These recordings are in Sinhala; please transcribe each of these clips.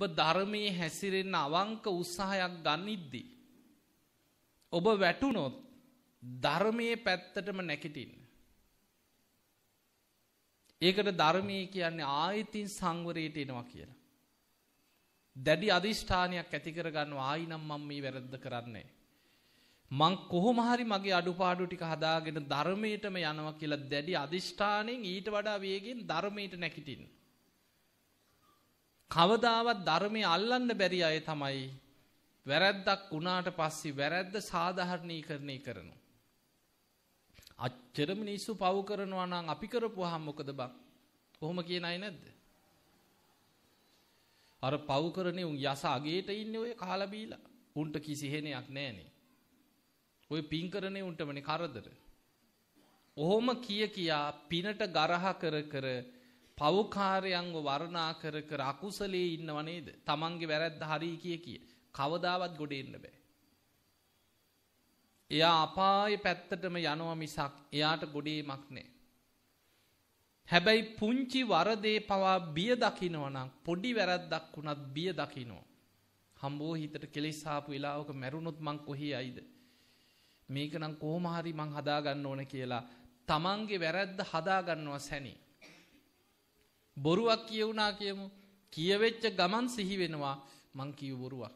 ඔබ ධර්මයේ හැසිරෙන්න අවංක උත්සාහයක් ගනිද්දී. ඔබ වැටුනොත් ධර්මයේ පැත්තටම නැකිටින්න. ඒකට ධර්මය කියන්නේ ආයතින් සංවරයට එනවා කියලා. දැඩි අධිෂ්ඨානයක් ඇති කරගන්නවා ආයි නම් මම මේ වැරද්ද කරන්නේ. මං කොහොම හරි මගේ අඩුපාඩු ටික හදාගෙන ධර්මයටම යනවා කියලා දැඩි අධිෂ්ඨානෙන් ඊට වඩා වේගෙන් ධර්මයට නැගිටින්න. කවදාවත් ධර්මය අල්ලන්න බැරි අය තමයි වැරැද්දක් වුණාට පස්සේ වැරැද්ද සාධහරණීකරණය කරනු. අච්චරම නිස්සු පව් කරනවා නම් අපි කරපු හම්මොකද බක් කොහොම කියන අයි නැද්ද. අර පව් කරනේ උන් යස අගේට ඉන්නේ ඔය කාලා බීලා. උන්ට කිසිහෙනයක් නැහනේ. ඔය පින් කරනේ උන්ටමනේ කරදර. ඔහොම කිය කියා පිනට ගරහ කර කර පවකාරයන්ව වර්ණා කර කර අකුසලයේ ඉන්නව නේද? Tamange වැරද්ද හරි කිය කිය. කවදාවත් ගොඩ එන්න බෑ. එයා අපායේ පැත්තටම යනවා මිසක් එයාට ගොඩේමක් නෑ. හැබැයි පුංචි වරදේ පවා බිය දකිනවනම් පොඩි වැරද්දක් වුණත් බිය දකිනවා. හම්බෝ හිතට කෙලෙස් ආපු වෙලාවක මැරුණොත් මං කොහේ ඇයිද? මේක නම් කොහොම හරි මං හදාගන්න ඕන කියලා තමන්ගේ වැරද්ද හදාගන්නවා සැනේ. බොරුවක් කියවුනා කියමු. කියවෙච්ච ගමන් සිහි වෙනවා මං කියු බොරුවක්.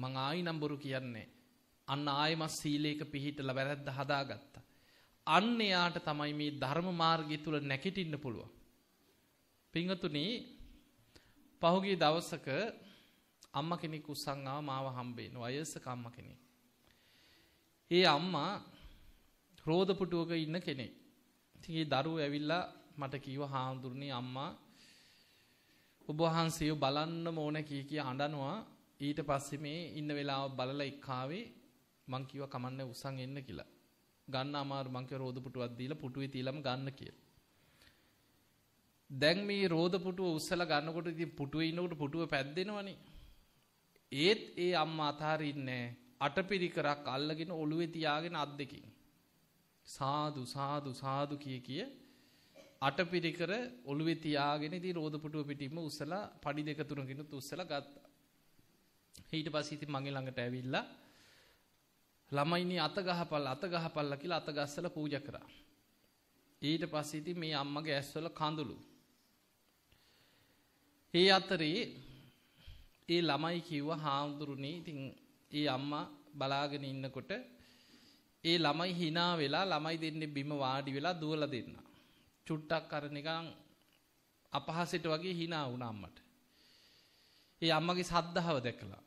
මං ආයි නම් බොරු කියන්නේ. අන්න ආයෙමත් සීලේක පිහිටලා වැරද්ද හදාගත්තා. අන්න එයාට තමයි මේ ධර්ම මාර්ගය තුල නැගිටින්න පුළුවන්. පිංගතුනි පහුගිය දවසක අම්මා කෙනෙක් උස්සන් ආව මාව හම්බෙන්න වයසක අම්මා කෙනෙක්. ඒ අම්මා රෝද පුටුවක ඉන්න කෙනෙක්. ඉතින් ඒ දරුවෝ ඇවිල්ලා මට කිව්වා හාමුදුරනේ අම්මා ඔබ වහන්සේව බලන්නම ඕන කී කී හඬනවා ඊට පස්සේ මේ ඉන්න වෙලාව බලලා එක්කාවේ මං කිව්වා කමන්නේ උසන් එන්න කියලා. ගන්න අමාරු මං කිව්වා රෝද පුටුවක් දීලා පුටුවේ තියලම ගන්න කියලා. දැන් මේ රෝද පුටුව උස්සලා ගන්නකොට ඉතින් පුටුවේ ඉන්නකොට පුටුව පැද්දෙනවනේ. ඒත් ඒ අම්මා අතහරින්නේ අටපිරිකරක් අල්ලගෙන ඔළුවේ තියාගෙන අත් දෙකින්. සාදු සාදු සාදු කිය කිය අටපිරිකර ඔළුවේ තියාගෙන ඉතින් රෝද පුටුව පිටින්ම උස්සලා පඩි දෙක තුනකිනුත් උස්සලා ගත්තා. ඊට පස්සේ ඉතින් මගේ ළඟට ඇවිල්ලා ළමයිනි අත ගහපල්ලා අත ගහපල්ලා කියලා අත ගස්සලා පූජා කරා. ඊට පස්සේ ඉතින් මේ අම්මගේ ඇස්වල කඳුළු. ඒ අතරේ ඒ ළමයි කිව්වා හාමුදුරුනේ ඉතින් ඒ අම්මා බලාගෙන ඉන්නකොට ඒ ළමයි hina වෙලා ළමයි දෙන්නේ බිම වාඩි වෙලා දුවලා දෙන්නා. චුට්ටක් අර නිකන් අපහසෙට වගේ hina වුණා අම්මට. ඒ අම්මගේ සද්ධාව දැකලා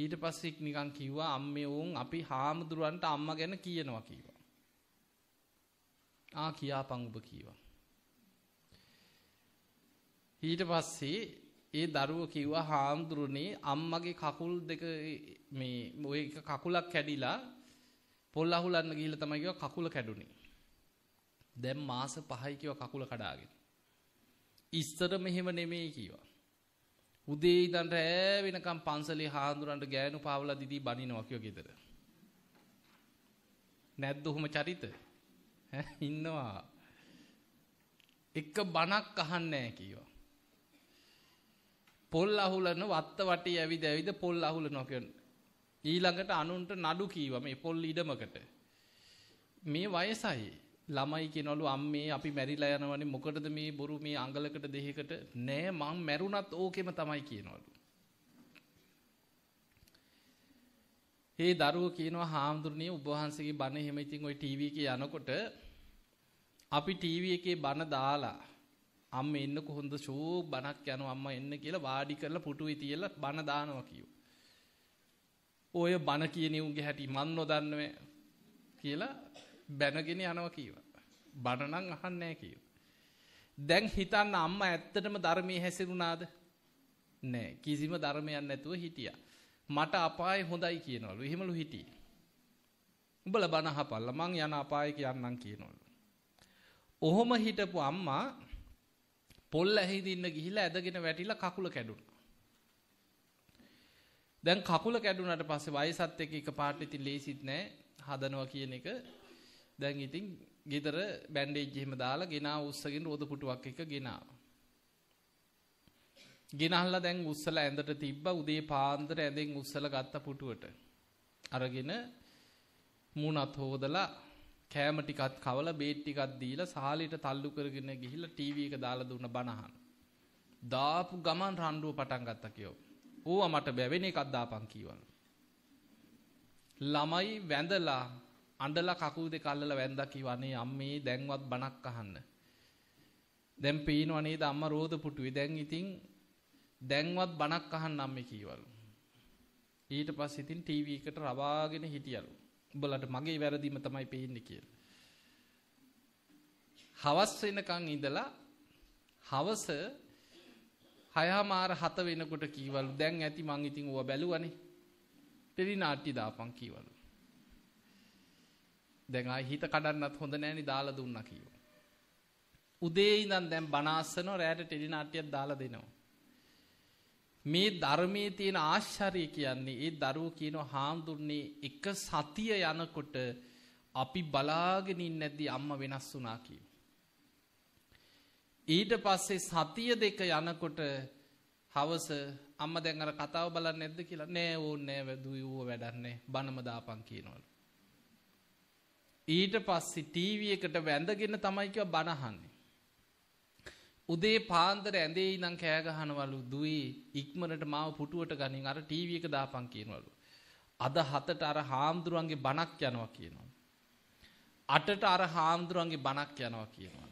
ඊට පස්සේ නිකන් කිව්වා අම්මේ වුන් අපි හාමුදුරන්ට අම්මා ගැන කියනවා කිව්වා. ආ කියාපන් ඔබ කිව්වා. ඊට පස්සේ ඒ දරුව කිව්වා හාමුදුරනේ අම්මගේ කකුල් දෙක මේ ඔය එක කකුලක් කැඩිලා පොල් අහුලන්න ගිහිල්ලා තමයි කිව්වා කකුල කැඩුනේ. දැන් මාස 5යි කිව කකුල කඩාගෙන. ඉස්සර මෙහෙම නෙමෙයි කිව්වා. උදේ ඉඳන් රෑ වෙනකම් පන්සලේ හාඳුරන්ට ගෑනු පාවලා දිදී බනිනවා කිව්ව ගෙදර. නැද්ද ඔහොම චරිත? ඈ ඉන්නවා. එක බණක් අහන්නේ නැහැ කිව්වා. පොල් අහුලන වත්ත වටේ ඇවිද ඇවිද පොල් අහුලනවා කියන. ඊළඟට අනුන්ට නඩු කීවා මේ පොල් ඉඩමකට. මේ වයසයි. ළමයි කියනවලු අම්මේ අපි මැරිලා යනවනේ මොකටද මේ බොරු මේ අඟලකට දෙහිකට නෑ මං මැරුණත් ඕකෙම තමයි කියනවලු. ඒ දරුවෝ කියනවා හාමුදුරනේ ඔබ වහන්සේගේ බණ එහෙම ඉතින් ওই ටීවී එකේ යනකොට අපි ටීවී එකේ බණ දාලා අම්මේ එන්නකො හොඳ ෂෝ බණක් යනවා අම්මා එන්න කියලා වාඩි කරලා පුටුවේ තියලා බණ දානවා කියෝ. ඔය බණ කියන උන්ගේ හැටි මන් නොදන්නේ කියලා බැනගෙන යනවා කීවා. බන නම් අහන්නේ නැහැ දැන් හිතන්න අම්මා ඇත්තටම ධර්මයේ හැසිරුණාද? නෑ. කිසිම ධර්මයක් නැතුව හිටියා. මට අපාය හොඳයි කියනවලු. එහෙමලු හිටියේ. උඹලා බන අහපල්ලා මං යන අපාය කියන්නම් කියනවලු. ඔහොම හිටපු අම්මා පොල් ඇහිඳින්න ගිහිල්ලා ඇදගෙන වැටිලා කකුල කැඩුනා. දැන් කකුල කැඩුනට පස්සේ වයසත් එක්ක එකපාරට ඉතින් ලේසිත් නෑ හදනවා කියන එක දැන් ඉතින් ගෙදර බෑන්ඩේජ් එහෙම දාලා ගෙනා උස්සගෙන රෝද පුටුවක් එක ගෙනාවා. ගෙනහල්ලා දැන් උස්සලා ඇඳට තිබ්බා උදේ පාන්දර ඇඳෙන් උස්සලා ගත්ත පුටුවට අරගෙන මුණත් හොදලා කෑම ටිකත් කවලා බේත් ටිකක් දීලා සාලෙට තල්ලු කරගෙන ගිහිල්ලා ටීවී එක දාලා දුන්න බනහන් දාපු ගමන් රණ්ඩුව පටන් ගත්තා කියෝ ඕවා මට බැවෙන එකක් දාපන් කීවලු ළමයි වැඳලා අඬලා කකුල් දෙක අල්ලලා වැන්දා කිව්වනේ අම්මේ දැන්වත් බණක් අහන්න. දැන් පේනව නේද අම්මා රෝද පුටුවේ. දැන් ඉතින් දැන්වත් බණක් අහන්න අම්මේ කීවලු. ඊට පස්සේ ඉතින් ටීවී එකට රවාගෙන හිටියලු. උඹලට මගේ වැරදීම තමයි පේන්නේ කියලා. හවස් වෙනකන් ඉඳලා හවස හයමාර 7 වෙනකොට කීවලු දැන් ඇති මං ඉතින් ඕවා බැලුවනේ. ටෙලි නාට්‍ය දාපන් කීවලු. දැන් ආයි හිත කඩන්නත් හොඳ නෑනේ දාලා දුන්නා කියෝ. උදේ ඉඳන් දැන් බණ අස්සනවා රැයට ටෙලි නාට්‍යයක් දාලා දෙනවා. මේ ධර්මයේ තියෙන ආශ්චර්යය කියන්නේ ඒ දරුවෝ කියන හාමුදුරනේ එක සතිය යනකොට අපි බලාගෙන ඉන්නේදී අම්මා වෙනස් වුණා කියෝ. ඊට පස්සේ සතිය දෙක යනකොට හවස අම්ම දැන් අර කතාව බලන්නේ නැද්ද කියලා නෑ ඕනේ නෑ වැදුවේ ඌව වැඩක් නෑ බණම දාපන් කියනවලු. ඊට පස්සේ ටීවී එකට වැඳගෙන තමයි කිව්වා බනහන්නේ. උදේ පාන්දර ඇඳේ ඉඳන් කෑ ගහනවලු දුවේ ඉක්මනට මාව පුටුවට ගනින් අර ටීවී එක දාපන් කියනවලු. අද හතට අර හාමුදුරුවන්ගේ බණක් යනවා කියනවා. අටට අර හාමුදුරුවන්ගේ බණක් යනවා කියනවා.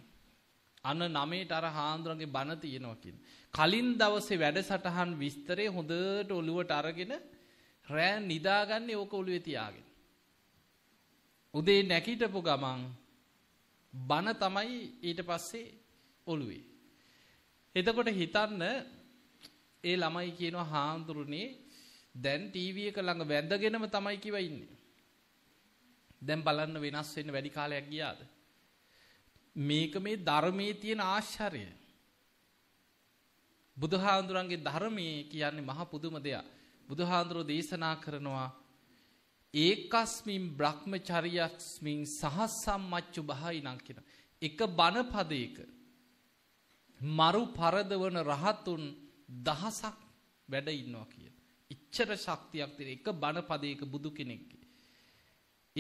අන නමේට අර හාමුදුරුවන්ගේ බණ තියෙනවා කියන. කලින් දවසේ වැඩසටහන් විස්තරේ හොඳට ඔළුවට අරගෙන රෑ නිදාගන්නේ ඕක ඔළුවේ තියාගෙන. උදේ නැකිටපු ගමන් බන තමයි ඊට පස්සේ ඔළුවේ. එතකොට හිතන්න ඒ ළමයි කියනවා හාමුදුරනේ දැන් ටීවී එක ළඟ වැඳගෙනම තමයි කිව ඉන්නේ. දැන් බලන්න වෙනස් වෙන්න වැඩි කාලයක් ගියාද? මේක මේ ධර්මයේ තියෙන ආශ්චර්යය. බුදුහාඳුරන්ගේ ධර්මයේ කියන්නේ මහ පුදුම දෙයක්. බුදුහාඳුරෝ දේශනා කරනවා ඒකස්මින් බ්‍රහ්මචරියස්මින් සහස්සම් මච්චු බහයි නංකින. එක බණපදයක මරු පරදවන රහතුන් දහසක් වැඩ ඉන්නවා කිය. ඉච්චර ශක්තියක් තින එක බණපදයක බුදු කෙනෙක්කි.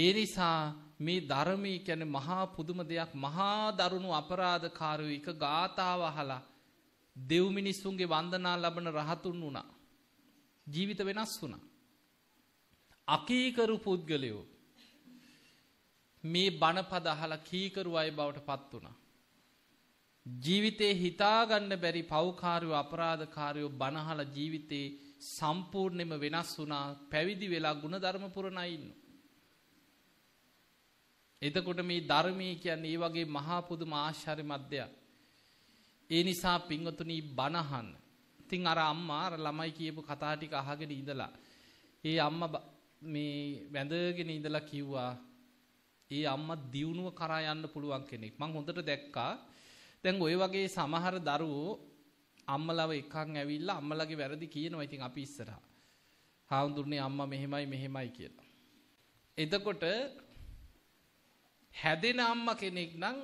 ඒ නිසා මේ ධර්මී කැන මහා පුදුම දෙයක් මහා දරුණු අපරාධකාරයෝ එක ගාථාව හලා දෙව්මිනිස්සුන්ගේ වන්දනා ලබන රහතුන් වුණා. ජීවිත වෙනස් වුණා. අකීකරු පුද්ගලයෝ මේ බණපද අහලා කීකරු අය බවට පත් වුණා. ජීවිතේ හිතාගන්න බැරි පෞකාරයෝ අපරාධකාරයෝ බනහලා ජීවිතේ සම්පූර්ණයෙන්ම වෙනස් වුණා පැවිදි වෙලා ಗುಣධර්ම පුරණා ඉන්නවා. එතකොට මේ ධර්මයේ කියන්නේ ඒ වගේ මහා පුදුම ආශ්චර්යමත් දෙයක්. ඒ නිසා පින්වතුනි බණහන්. ඉතින් අර අම්මා අර ළමයි කියපු කතා ටික අහගෙන ඉඳලා ඒ අම්මා මේ වැඳගෙන ඉඳලා කිව්වා ඒ අම්මා දියුණුව කරා යන්න පුළුවන් කෙනෙක්. මං හොඳට දැක්කා. දැන් ওই වගේ සමහර දරුවෝ අම්මලව එකන් ඇවිල්ලා අම්මලගේ වැරදි කියනවා. ඉතින් අපි ඉස්සරහා. හාමුදුරනේ අම්මා මෙහෙමයි මෙහෙමයි කියලා. එතකොට හැදෙන අම්මා කෙනෙක් නම්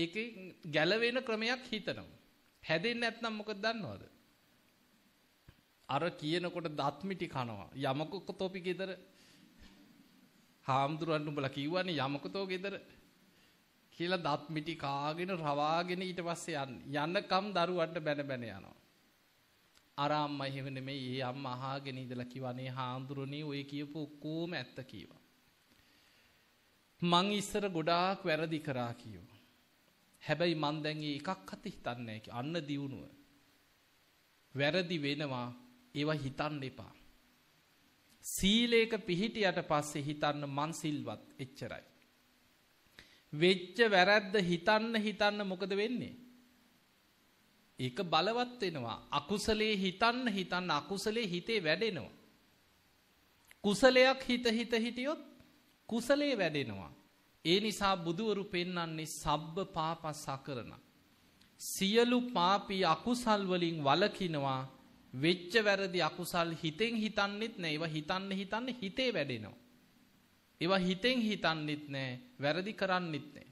ඒකේ ගැලවෙන ක්‍රමයක් හිතනවා. හැදෙන්නේ නැත්නම් මොකද දන්නවද? අර කියනකොට දත් මිටි කනවා. යමකතෝපි ගෙදර. හාමුදුරන් උඹලා කිව්වනේ යමකතෝ ගෙදර. කියලා දත් මිටි කාගෙන රවාගෙන ඊට පස්සේ යන්න. යන්නකම් දරුවන්ට බැන බැන යනවා. අර අම්මා එහෙම නෙමෙයි. ඒ අම්මා අහගෙන ඉඳලා කිව්වනේ හාමුදුරනේ ඔය කියපු ඔක්කොම ඇත්ත කීවා. මං ඉස්සර ගොඩාක් වැරදි කරා කියෝ. හැබැයි මං දැන් එකක් අත හිතන්නේ අන්න දියුණුව. වැරදි වෙනවා ඒවා හිතන්න එපා. සීලේක පිහිටියට පස්සේ හිතන්න මං සිල්වත් එච්චරයි. වෙච්ච වැරැද්ද හිතන්න හිතන්න මොකද වෙන්නේ? ඒක බලවත් වෙනවා. අකුසලේ හිතන්න හිතන්න අකුසලේ හිතේ වැඩෙනවා. කුසලයක් හිත හිත හිටියොත් කුසලේ වැඩෙනවා. ඒ නිසා බුදුවරු පෙන්වන්නේ සබ්බ පාපස් සකරන. සියලු පාපී අකුසල් වලින් වළකිනවා වෙච්ච වැරදි අකුසල් හිතෙන් හිතන්නෙත් නෑ. ඒවා හිතන්න හිතන්න හිතේ වැඩෙනවා. ඒවා හිතෙන් හිතන්නෙත් නෑ. වැරදි කරන්නෙත් නෑ.